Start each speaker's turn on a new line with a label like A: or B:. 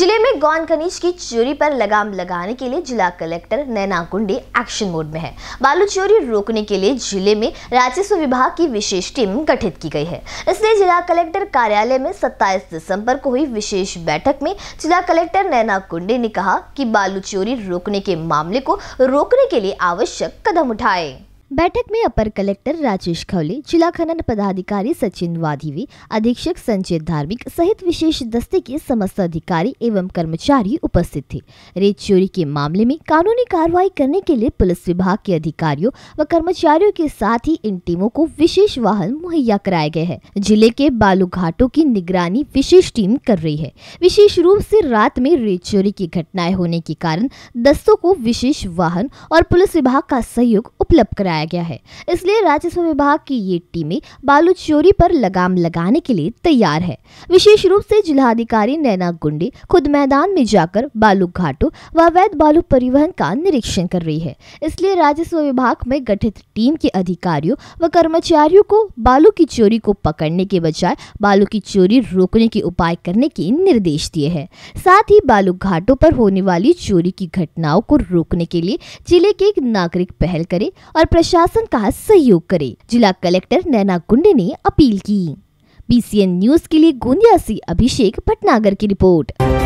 A: जिले में गौन खनिज की चोरी पर लगाम लगाने के लिए जिला कलेक्टर नैना कुंडे एक्शन मोड में है बालू चोरी रोकने के लिए जिले में राजस्व विभाग की विशेष टीम गठित की गई है इसलिए जिला कलेक्टर कार्यालय में 27 दिसंबर को हुई विशेष बैठक में जिला कलेक्टर नैना कुंडे ने कहा की बालू चोरी रोकने के मामले को रोकने के लिए आवश्यक कदम उठाए बैठक में अपर कलेक्टर राजेश खवले जिला खनन पदाधिकारी सचिन वाधिवी अधीक्षक संजय धार्मिक सहित विशेष दस्ते के समस्त अधिकारी एवं कर्मचारी उपस्थित थे रेत चोरी के मामले में कानूनी कार्रवाई करने के लिए पुलिस विभाग के अधिकारियों व कर्मचारियों के साथ ही इन टीमों को विशेष वाहन मुहैया कराए गए है जिले के बालू घाटों की निगरानी विशेष टीम कर रही है विशेष रूप से रात में रेत चोरी की घटनाएं होने के कारण दस्तों को विशेष वाहन और पुलिस विभाग का सहयोग उपलब्ध कराया बनाया गया है इसलिए राजस्व विभाग की ये टीमें बालू चोरी पर लगाम लगाने के लिए तैयार है विशेष रूप से जिलाधिकारी नैना गुंडे खुद मैदान में जाकर बालू घाटों व अवैध बालू परिवहन का निरीक्षण कर रही है इसलिए राजस्व विभाग में गठित टीम के अधिकारियों व कर्मचारियों को बालू की चोरी को पकड़ने के बजाय बालू की चोरी रोकने के उपाय करने के निर्देश दिए हैं साथ ही बालू घाटों पर होने वाली चोरी की घटनाओं को रोकने के लिए जिले के एक नागरिक पहल करे और प्रशासन प्रशासन का सहयोग करे जिला कलेक्टर नैना गुंडे ने अपील की बीसीएन न्यूज के लिए गोंदिया से अभिषेक भटनागर की रिपोर्ट